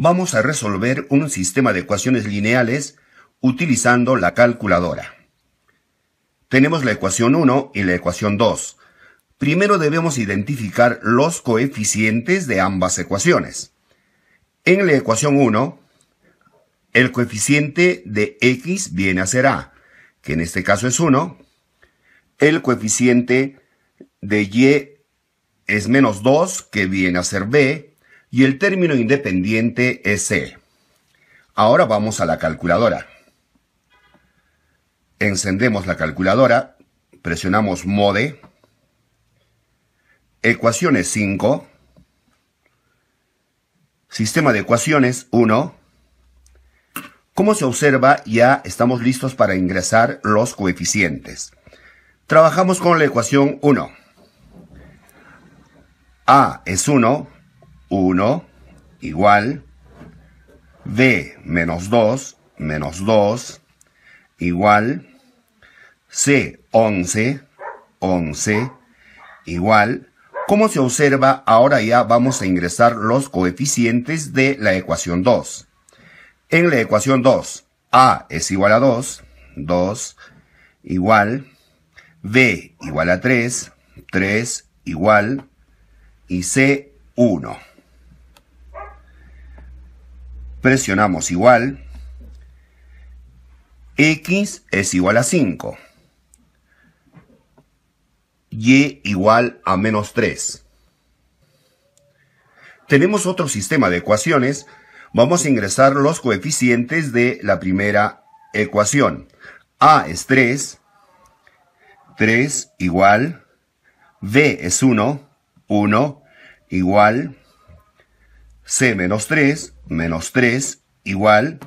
vamos a resolver un sistema de ecuaciones lineales utilizando la calculadora. Tenemos la ecuación 1 y la ecuación 2. Primero debemos identificar los coeficientes de ambas ecuaciones. En la ecuación 1, el coeficiente de x viene a ser a, que en este caso es 1. El coeficiente de y es menos 2, que viene a ser b, y el término independiente es e. Ahora vamos a la calculadora. Encendemos la calculadora, presionamos MODE, ecuaciones 5, sistema de ecuaciones 1. Como se observa, ya estamos listos para ingresar los coeficientes. Trabajamos con la ecuación 1. A es 1, 1 igual b menos 2 menos 2 igual c 11 11 igual como se observa ahora ya vamos a ingresar los coeficientes de la ecuación 2 en la ecuación 2 a es igual a 2 2 igual b igual a 3 3 igual y c 1 presionamos igual, x es igual a 5, y igual a menos 3. Tenemos otro sistema de ecuaciones, vamos a ingresar los coeficientes de la primera ecuación. A es 3, 3 igual, B es 1, 1 igual, C menos 3 menos 3 igual.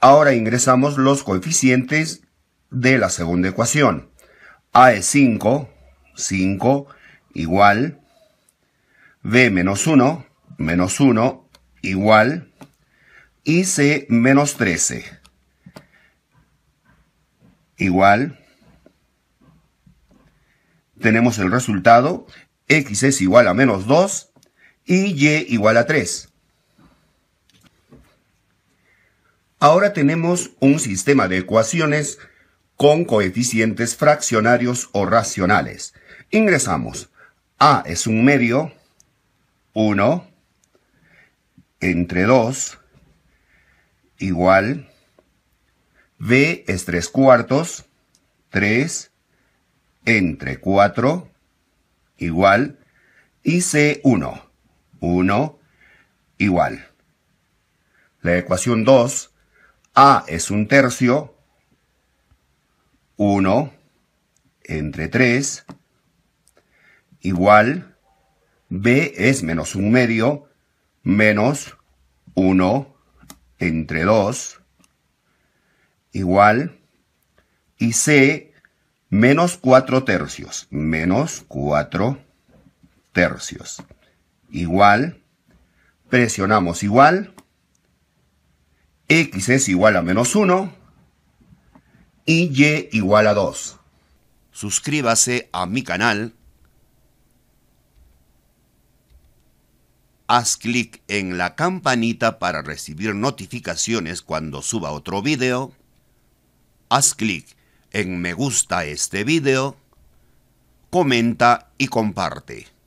Ahora ingresamos los coeficientes de la segunda ecuación. A es 5, 5 igual. B menos 1, menos 1 igual. Y C menos 13 igual. Tenemos el resultado. X es igual a menos 2 y Y igual a 3. Ahora tenemos un sistema de ecuaciones con coeficientes fraccionarios o racionales. Ingresamos. A es un medio, 1, entre 2, igual. B es 3 cuartos, 3, entre 4, igual. Y C, 1, 1, igual. La ecuación 2 a es un tercio, 1 entre 3, igual B es menos un medio, menos 1 entre 2, igual, y C menos 4 tercios, menos 4 tercios, igual, presionamos igual, x es igual a menos 1 y y igual a 2. Suscríbase a mi canal. Haz clic en la campanita para recibir notificaciones cuando suba otro video. Haz clic en me gusta este video. Comenta y comparte.